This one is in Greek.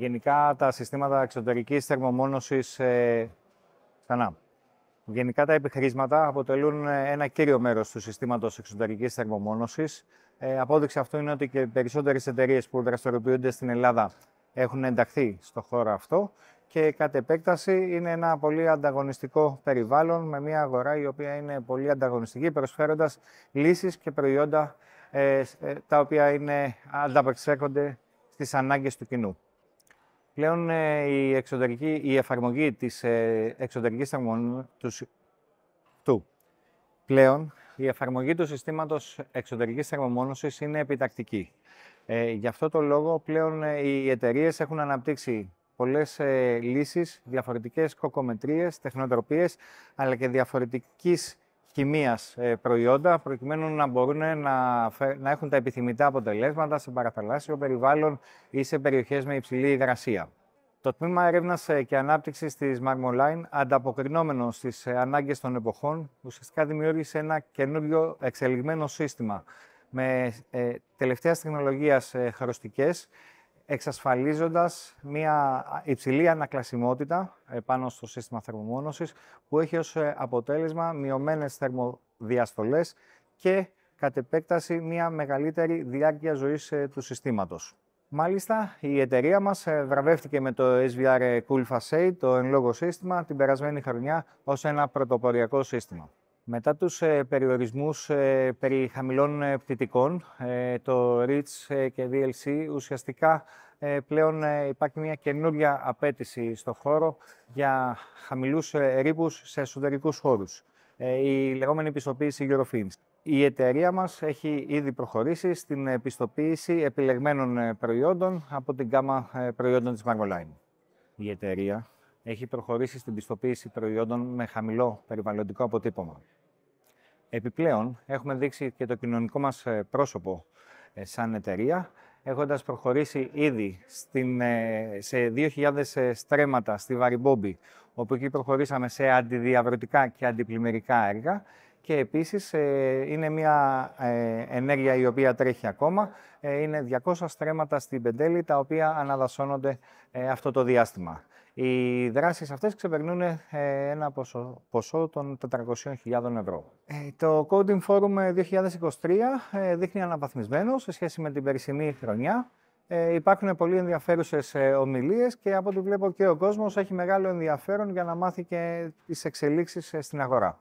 Γενικά τα συστήματα εξωτερικής θερμομόνωσης ε, Γενικά τα επιχειρήματα αποτελούν ε, ένα κύριο μέρος του συστήματος εξωτερικής θερμομόνωσης. Ε, απόδειξη αυτού είναι ότι και περισσότερες εταιρείες που δραστηριοποιούνται στην Ελλάδα έχουν ενταχθεί στο χώρο αυτό και κατ' επέκταση είναι ένα πολύ ανταγωνιστικό περιβάλλον με μια αγορά η οποία είναι πολύ ανταγωνιστική προσφέροντας λύσεις και προϊόντα ε, ε, τα οποία είναι, ανταπεξέρχονται στις ανάγκες του κοινού πλέον ε, η, εξωτερική, η εφαρμογή της ε, εξωτερικής του, Πλέον, η εφαρμογή του συστήματος εξωτερικής θερμομόνωσης είναι επιτακτική. Ε, γι' αυτό το λόγο πλέον ε, οι εταιρείες έχουν αναπτύξει πολλές λύσεις, διαφορετικές κοκομετρίες, τεχνοτροπίες, αλλά και διαφορετικής χημίας ε, προϊόντα, προκειμένου να μπορούν να, να έχουν τα επιθυμητά αποτελέσματα σε παραθαλάσσιο περιβάλλον ή σε περιοχές με υψηλή υγρασία. Το Τμήμα Ερεύνα ε, και Ανάπτυξης της Marmoline, ανταποκρινόμενο στις ε, ανάγκες των εποχών, ουσιαστικά δημιούργησε ένα καινούριο εξελιγμένο σύστημα με ε, τελευταίας τεχνολογίας ε, εξασφαλίζοντας μια υψηλή ανακλασιμότητα πάνω στο σύστημα θερμομόνωσης που έχει ως ε, αποτέλεσμα μειωμένες θερμοδιαστολές και κατ' επέκταση μια μεγαλύτερη διάρκεια ζωής ε, του συστήματος. Μάλιστα, η εταιρεία μας ε, βραβεύτηκε με το SVR Cool Facade, το εν λόγω σύστημα, την περασμένη χρονιά ως ένα πρωτοποριακό σύστημα. Μετά τους ε, περιορισμούς ε, περί χαμηλών ε, το REACH και DLC, ουσιαστικά πλέον υπάρχει μια καινούρια απέτηση στο χώρο για χαμηλούς ρήπους σε εσωτερικούς χώρους. Η λεγόμενη πιστοποίηση Eurofins. Η εταιρεία μας έχει ήδη προχωρήσει στην πιστοποίηση επιλεγμένων προϊόντων από την γκάμα προϊόντων της Margoline. Η εταιρεία έχει προχωρήσει στην πιστοποίηση προϊόντων με χαμηλό περιβαλλοντικό αποτύπωμα. Επιπλέον, έχουμε δείξει και το κοινωνικό μας ε, πρόσωπο ε, σαν εταιρεία, έχοντας προχωρήσει ήδη στην, ε, σε 2.000 στρέμματα στη Βαριμπόμπη, όπου εκεί προχωρήσαμε σε αντιδιαβρωτικά και αντιπλημμυρικά έργα και επίσης είναι μια ενέργεια η οποία τρέχει ακόμα. Είναι 200 στρέμματα στην Πεντέλη, τα οποία αναδασώνονται αυτό το διάστημα. Οι δράσεις αυτές ξεπερνούν ε, ένα ποσό, ποσό των 400.000 ευρώ. Ε, το Coding Forum 2023 ε, δείχνει αναβαθμισμένο σε σχέση με την περσινή χρονιά. Υπάρχουν πολύ ενδιαφέρουσες ομιλίες και από ό,τι βλέπω και ο κόσμος έχει μεγάλο ενδιαφέρον για να μάθει και τις εξελίξεις στην αγορά.